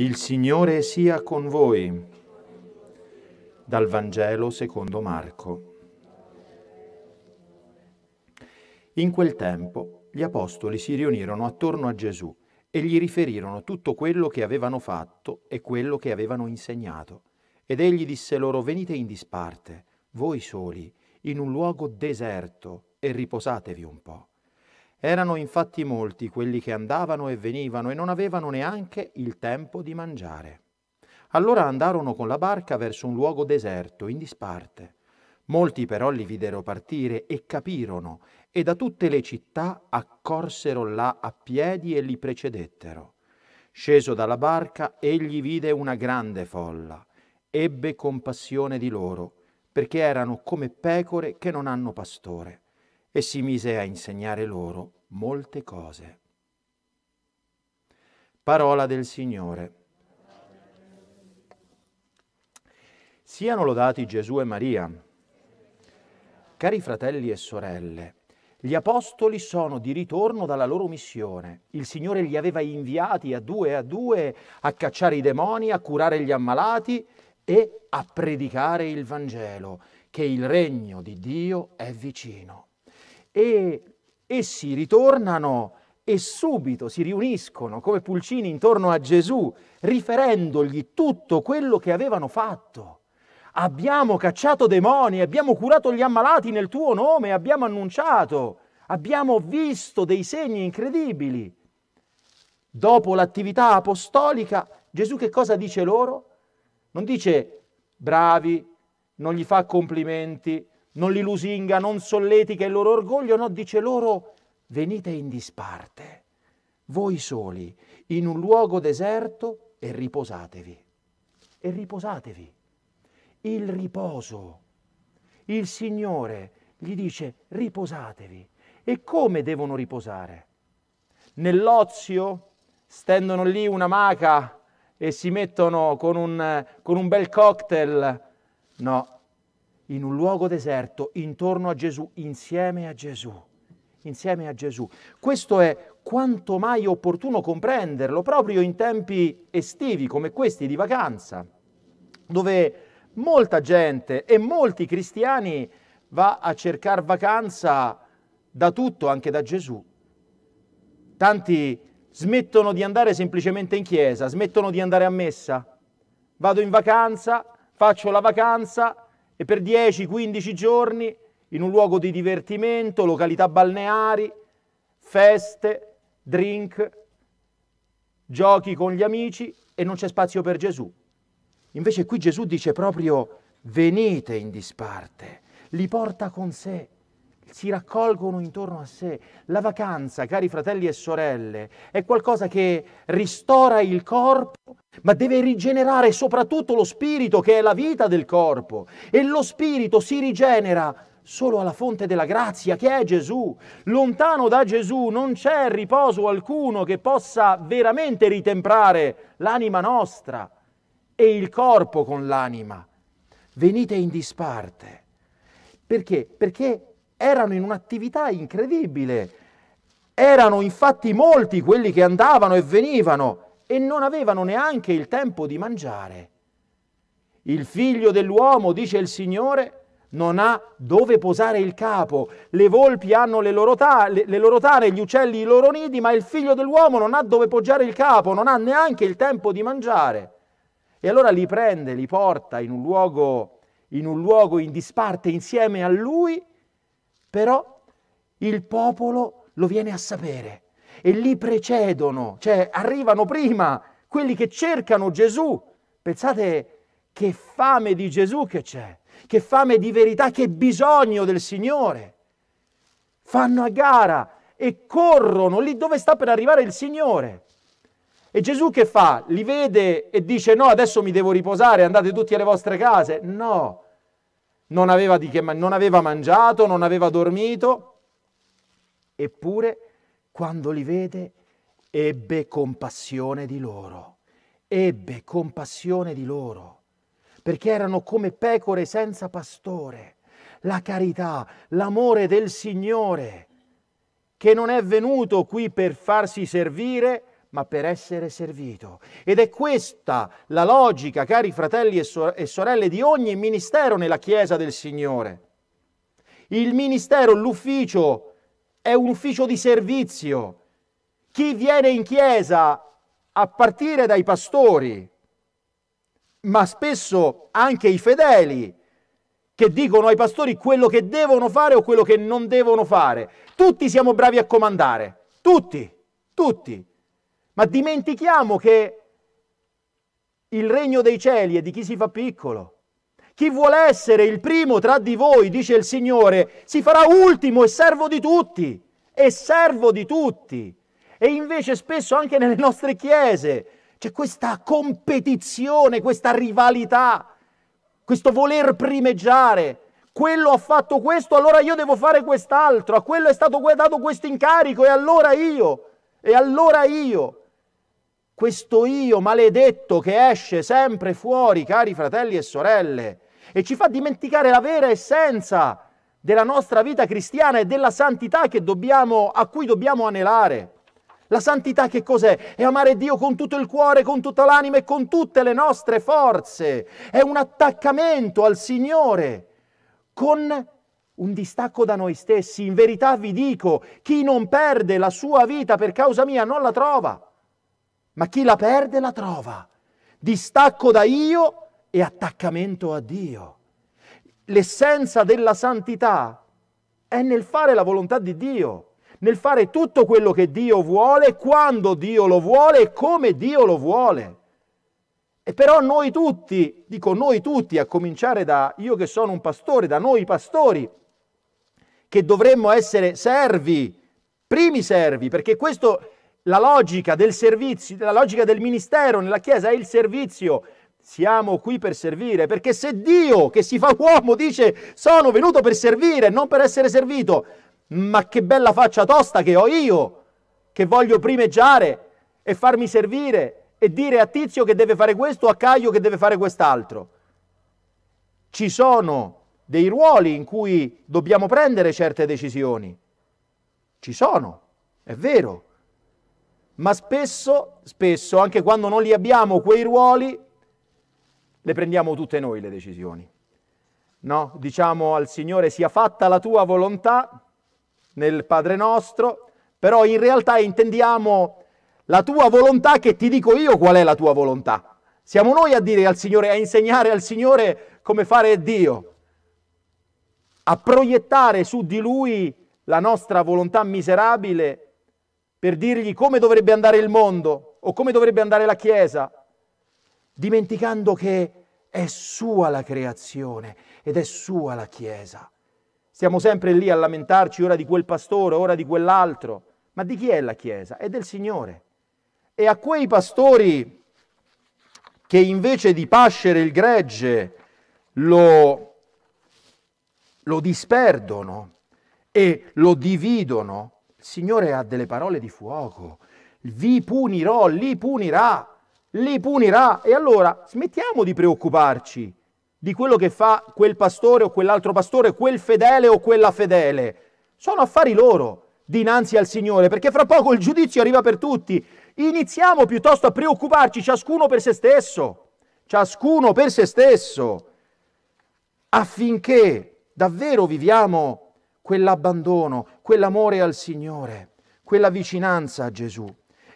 Il Signore sia con voi. Dal Vangelo secondo Marco. In quel tempo gli apostoli si riunirono attorno a Gesù e gli riferirono tutto quello che avevano fatto e quello che avevano insegnato. Ed egli disse loro, venite in disparte, voi soli, in un luogo deserto e riposatevi un po' Erano infatti molti quelli che andavano e venivano e non avevano neanche il tempo di mangiare. Allora andarono con la barca verso un luogo deserto, in disparte. Molti però li videro partire e capirono, e da tutte le città accorsero là a piedi e li precedettero. Sceso dalla barca, egli vide una grande folla, ebbe compassione di loro, perché erano come pecore che non hanno pastore e si mise a insegnare loro molte cose. Parola del Signore. Siano lodati Gesù e Maria. Cari fratelli e sorelle, gli apostoli sono di ritorno dalla loro missione. Il Signore li aveva inviati a due a due a cacciare i demoni, a curare gli ammalati e a predicare il Vangelo, che il regno di Dio è vicino e essi ritornano e subito si riuniscono come pulcini intorno a Gesù, riferendogli tutto quello che avevano fatto. Abbiamo cacciato demoni, abbiamo curato gli ammalati nel tuo nome, abbiamo annunciato, abbiamo visto dei segni incredibili. Dopo l'attività apostolica, Gesù che cosa dice loro? Non dice bravi, non gli fa complimenti, non li lusinga, non solletica il loro orgoglio, no, dice loro, venite in disparte, voi soli, in un luogo deserto e riposatevi. E riposatevi. Il riposo. Il Signore gli dice riposatevi. E come devono riposare? Nell'ozio stendono lì una maca e si mettono con un, con un bel cocktail? No, in un luogo deserto, intorno a Gesù, insieme a Gesù, insieme a Gesù. Questo è quanto mai opportuno comprenderlo, proprio in tempi estivi come questi di vacanza, dove molta gente e molti cristiani va a cercare vacanza da tutto, anche da Gesù. Tanti smettono di andare semplicemente in chiesa, smettono di andare a messa. Vado in vacanza, faccio la vacanza, e per 10-15 giorni in un luogo di divertimento, località balneari, feste, drink, giochi con gli amici e non c'è spazio per Gesù. Invece qui Gesù dice proprio venite in disparte, li porta con sé si raccolgono intorno a sé. La vacanza, cari fratelli e sorelle, è qualcosa che ristora il corpo, ma deve rigenerare soprattutto lo spirito che è la vita del corpo. E lo spirito si rigenera solo alla fonte della grazia che è Gesù. Lontano da Gesù non c'è riposo alcuno che possa veramente ritemprare l'anima nostra e il corpo con l'anima. Venite in disparte. Perché? Perché erano in un'attività incredibile. Erano infatti molti quelli che andavano e venivano e non avevano neanche il tempo di mangiare. Il figlio dell'uomo, dice il Signore, non ha dove posare il capo. Le volpi hanno le loro, ta- le, le loro, tane, gli uccelli i loro nidi, ma il figlio dell'uomo non ha dove poggiare il capo, non ha neanche il tempo di mangiare. E allora li prende, li porta in un luogo in, un luogo in disparte insieme a lui però il popolo lo viene a sapere e li precedono, cioè arrivano prima quelli che cercano Gesù. Pensate che fame di Gesù che c'è, che fame di verità, che bisogno del Signore. Fanno a gara e corrono lì dove sta per arrivare il Signore. E Gesù che fa? Li vede e dice no, adesso mi devo riposare, andate tutti alle vostre case. No, non aveva, che, non aveva mangiato, non aveva dormito, eppure quando li vede ebbe compassione di loro, ebbe compassione di loro, perché erano come pecore senza pastore. La carità, l'amore del Signore, che non è venuto qui per farsi servire, ma per essere servito. Ed è questa la logica, cari fratelli e, so- e sorelle, di ogni ministero nella Chiesa del Signore. Il ministero, l'ufficio, è un ufficio di servizio. Chi viene in Chiesa, a partire dai pastori, ma spesso anche i fedeli, che dicono ai pastori quello che devono fare o quello che non devono fare. Tutti siamo bravi a comandare, tutti, tutti. Ma dimentichiamo che il regno dei cieli è di chi si fa piccolo. Chi vuole essere il primo tra di voi, dice il Signore, si farà ultimo e servo di tutti. E servo di tutti. E invece spesso anche nelle nostre chiese c'è questa competizione, questa rivalità, questo voler primeggiare. Quello ha fatto questo, allora io devo fare quest'altro. A quello è stato dato questo incarico e allora io. E allora io questo io maledetto che esce sempre fuori, cari fratelli e sorelle, e ci fa dimenticare la vera essenza della nostra vita cristiana e della santità dobbiamo, a cui dobbiamo anelare. La santità che cos'è? È amare Dio con tutto il cuore, con tutta l'anima e con tutte le nostre forze. È un attaccamento al Signore con un distacco da noi stessi. In verità vi dico, chi non perde la sua vita per causa mia non la trova ma chi la perde la trova. Distacco da io e attaccamento a Dio. L'essenza della santità è nel fare la volontà di Dio, nel fare tutto quello che Dio vuole, quando Dio lo vuole e come Dio lo vuole. E però noi tutti, dico noi tutti, a cominciare da io che sono un pastore, da noi pastori, che dovremmo essere servi, primi servi, perché questo la logica del servizio, la logica del ministero nella Chiesa è il servizio. Siamo qui per servire, perché se Dio che si fa uomo dice sono venuto per servire, non per essere servito, ma che bella faccia tosta che ho io, che voglio primeggiare e farmi servire e dire a Tizio che deve fare questo, a Caio che deve fare quest'altro. Ci sono dei ruoli in cui dobbiamo prendere certe decisioni. Ci sono, è vero, ma spesso, spesso, anche quando non li abbiamo quei ruoli, le prendiamo tutte noi le decisioni. No? Diciamo al Signore sia fatta la tua volontà nel Padre nostro, però in realtà intendiamo la tua volontà che ti dico io qual è la tua volontà. Siamo noi a dire al Signore, a insegnare al Signore come fare Dio, a proiettare su di Lui la nostra volontà miserabile per dirgli come dovrebbe andare il mondo o come dovrebbe andare la Chiesa, dimenticando che è sua la creazione ed è sua la Chiesa. Stiamo sempre lì a lamentarci ora di quel pastore, ora di quell'altro, ma di chi è la Chiesa? È del Signore. E a quei pastori che invece di pascere il gregge lo, lo disperdono e lo dividono, il Signore ha delle parole di fuoco. Vi punirò, li punirà, li punirà. E allora smettiamo di preoccuparci di quello che fa quel pastore o quell'altro pastore, quel fedele o quella fedele. Sono affari loro dinanzi al Signore, perché fra poco il giudizio arriva per tutti. Iniziamo piuttosto a preoccuparci ciascuno per se stesso, ciascuno per se stesso, affinché davvero viviamo quell'abbandono, quell'amore al Signore, quella vicinanza a Gesù.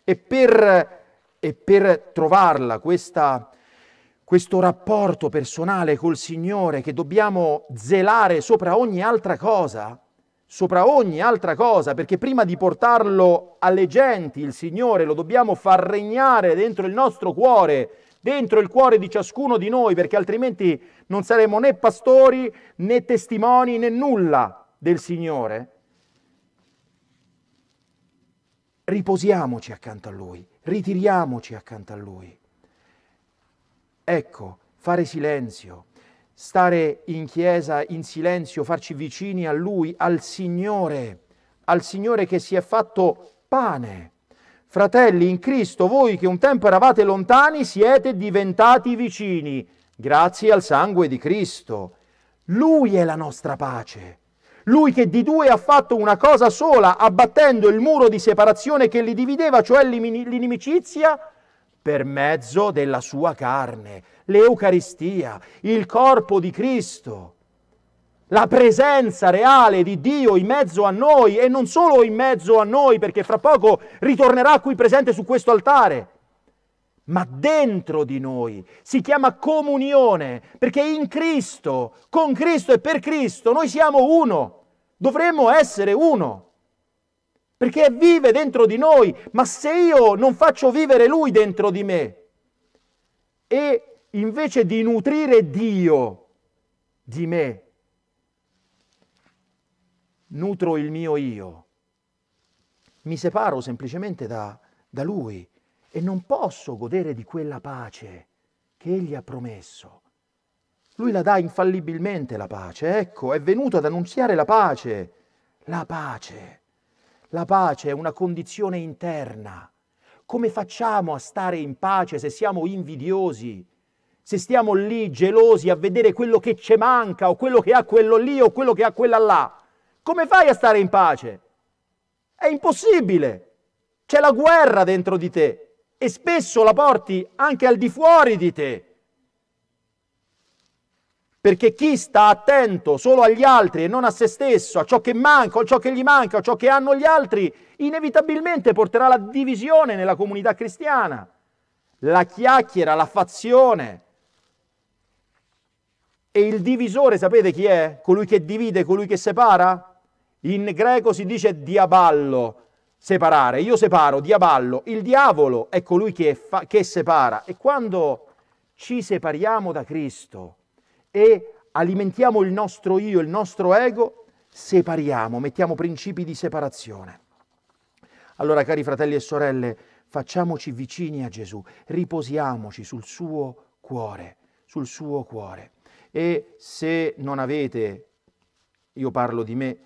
E per, e per trovarla, questa, questo rapporto personale col Signore che dobbiamo zelare sopra ogni altra cosa, sopra ogni altra cosa, perché prima di portarlo alle genti, il Signore, lo dobbiamo far regnare dentro il nostro cuore, dentro il cuore di ciascuno di noi, perché altrimenti non saremo né pastori né testimoni né nulla del Signore, riposiamoci accanto a Lui, ritiriamoci accanto a Lui. Ecco, fare silenzio, stare in chiesa in silenzio, farci vicini a Lui, al Signore, al Signore che si è fatto pane. Fratelli, in Cristo, voi che un tempo eravate lontani, siete diventati vicini, grazie al sangue di Cristo. Lui è la nostra pace. Lui che di due ha fatto una cosa sola, abbattendo il muro di separazione che li divideva, cioè l'inimicizia, per mezzo della sua carne, l'Eucaristia, il corpo di Cristo, la presenza reale di Dio in mezzo a noi e non solo in mezzo a noi, perché fra poco ritornerà qui presente su questo altare ma dentro di noi. Si chiama comunione, perché in Cristo, con Cristo e per Cristo, noi siamo uno. Dovremmo essere uno, perché vive dentro di noi, ma se io non faccio vivere Lui dentro di me e invece di nutrire Dio di me, nutro il mio io, mi separo semplicemente da, da Lui e non posso godere di quella pace che egli ha promesso. Lui la dà infallibilmente la pace, ecco, è venuto ad annunziare la pace, la pace. La pace è una condizione interna. Come facciamo a stare in pace se siamo invidiosi? Se stiamo lì gelosi a vedere quello che ci manca o quello che ha quello lì o quello che ha quella là? Come fai a stare in pace? È impossibile. C'è la guerra dentro di te e spesso la porti anche al di fuori di te. Perché chi sta attento solo agli altri e non a se stesso, a ciò che manca, a ciò che gli manca, a ciò che hanno gli altri, inevitabilmente porterà la divisione nella comunità cristiana, la chiacchiera, la fazione. E il divisore, sapete chi è? Colui che divide, colui che separa? In greco si dice diaballo, separare. Io separo, diavallo, il diavolo è colui che, fa, che separa. E quando ci separiamo da Cristo e alimentiamo il nostro io, il nostro ego, separiamo, mettiamo principi di separazione. Allora, cari fratelli e sorelle, facciamoci vicini a Gesù, riposiamoci sul suo cuore, sul suo cuore. E se non avete, io parlo di me,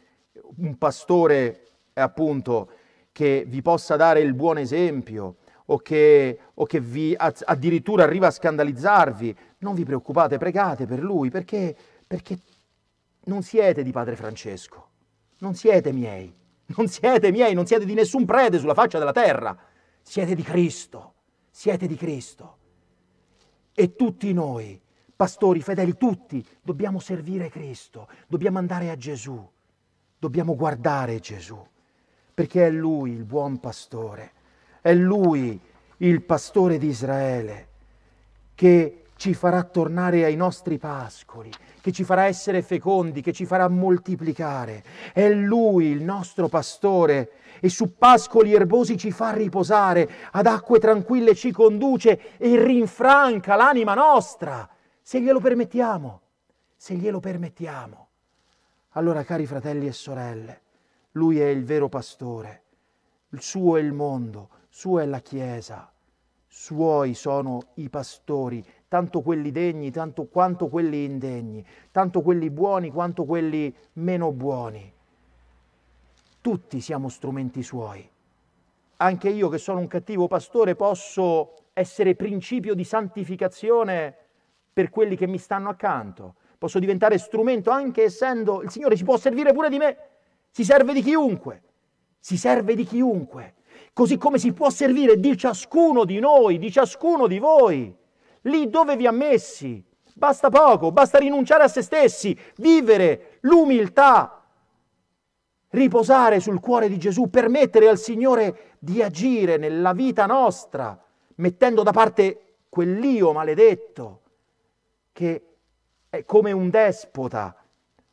un pastore appunto che vi possa dare il buon esempio o che, o che vi addirittura arriva a scandalizzarvi, non vi preoccupate, pregate per lui perché, perché non siete di Padre Francesco, non siete miei, non siete miei, non siete di nessun prete sulla faccia della terra, siete di Cristo, siete di Cristo. E tutti noi, pastori, fedeli, tutti, dobbiamo servire Cristo, dobbiamo andare a Gesù, dobbiamo guardare Gesù perché è lui il buon pastore, è lui il pastore di Israele che ci farà tornare ai nostri pascoli, che ci farà essere fecondi, che ci farà moltiplicare. È Lui il nostro pastore e su pascoli erbosi ci fa riposare, ad acque tranquille ci conduce e rinfranca l'anima nostra, se glielo permettiamo, se glielo permettiamo. Allora, cari fratelli e sorelle, lui è il vero pastore, il suo è il mondo, sua è la Chiesa, suoi sono i pastori, tanto quelli degni tanto quanto quelli indegni, tanto quelli buoni quanto quelli meno buoni. Tutti siamo strumenti suoi. Anche io che sono un cattivo pastore posso essere principio di santificazione per quelli che mi stanno accanto. Posso diventare strumento anche essendo il Signore si può servire pure di me si serve di chiunque. Si serve di chiunque. Così come si può servire di ciascuno di noi, di ciascuno di voi. Lì dove vi ha messi. Basta poco, basta rinunciare a se stessi, vivere l'umiltà, riposare sul cuore di Gesù, permettere al Signore di agire nella vita nostra, mettendo da parte quell'io maledetto che è come un despota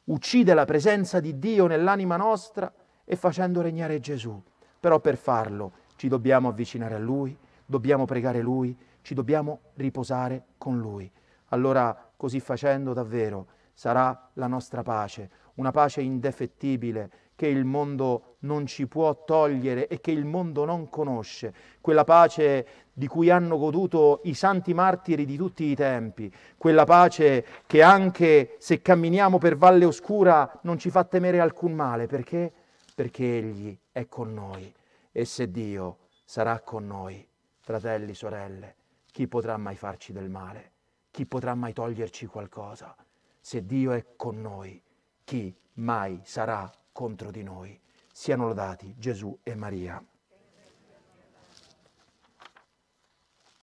uccide la presenza di Dio nell'anima nostra e facendo regnare Gesù. Però per farlo ci dobbiamo avvicinare a Lui, dobbiamo pregare Lui, ci dobbiamo riposare con Lui. Allora così facendo davvero sarà la nostra pace, una pace indefettibile che il mondo non ci può togliere e che il mondo non conosce, quella pace di cui hanno goduto i santi martiri di tutti i tempi, quella pace che anche se camminiamo per valle oscura non ci fa temere alcun male, perché? Perché Egli è con noi e se Dio sarà con noi, fratelli, sorelle, chi potrà mai farci del male? Chi potrà mai toglierci qualcosa? Se Dio è con noi, chi mai sarà contro di noi. Siano lodati Gesù e Maria.